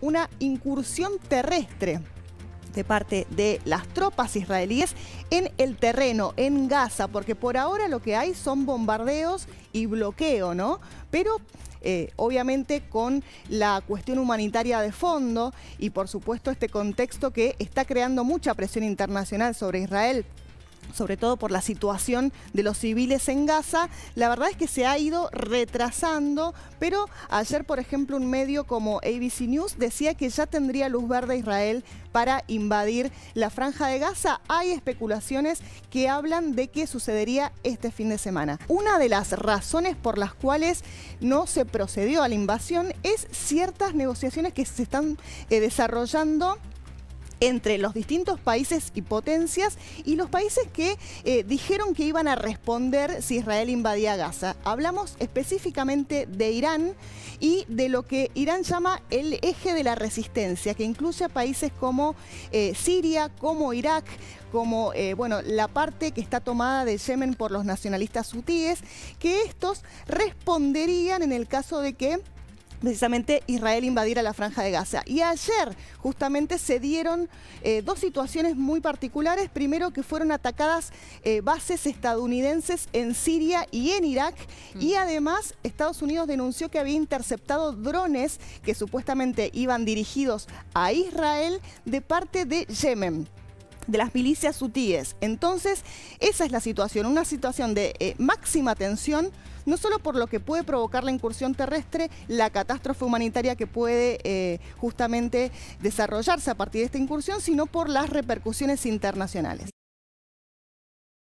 una incursión terrestre de parte de las tropas israelíes en el terreno, en Gaza, porque por ahora lo que hay son bombardeos y bloqueo, ¿no? Pero eh, obviamente con la cuestión humanitaria de fondo y por supuesto este contexto que está creando mucha presión internacional sobre Israel sobre todo por la situación de los civiles en Gaza, la verdad es que se ha ido retrasando, pero ayer, por ejemplo, un medio como ABC News decía que ya tendría luz verde Israel para invadir la franja de Gaza. Hay especulaciones que hablan de que sucedería este fin de semana. Una de las razones por las cuales no se procedió a la invasión es ciertas negociaciones que se están eh, desarrollando entre los distintos países y potencias y los países que eh, dijeron que iban a responder si Israel invadía Gaza. Hablamos específicamente de Irán y de lo que Irán llama el eje de la resistencia, que incluye a países como eh, Siria, como Irak, como eh, bueno, la parte que está tomada de Yemen por los nacionalistas hutíes, que estos responderían en el caso de que precisamente Israel invadir a la franja de Gaza. Y ayer justamente se dieron eh, dos situaciones muy particulares. Primero que fueron atacadas eh, bases estadounidenses en Siria y en Irak. Mm. Y además Estados Unidos denunció que había interceptado drones que supuestamente iban dirigidos a Israel de parte de Yemen de las milicias hutíes. Entonces, esa es la situación, una situación de eh, máxima tensión, no solo por lo que puede provocar la incursión terrestre, la catástrofe humanitaria que puede eh, justamente desarrollarse a partir de esta incursión, sino por las repercusiones internacionales.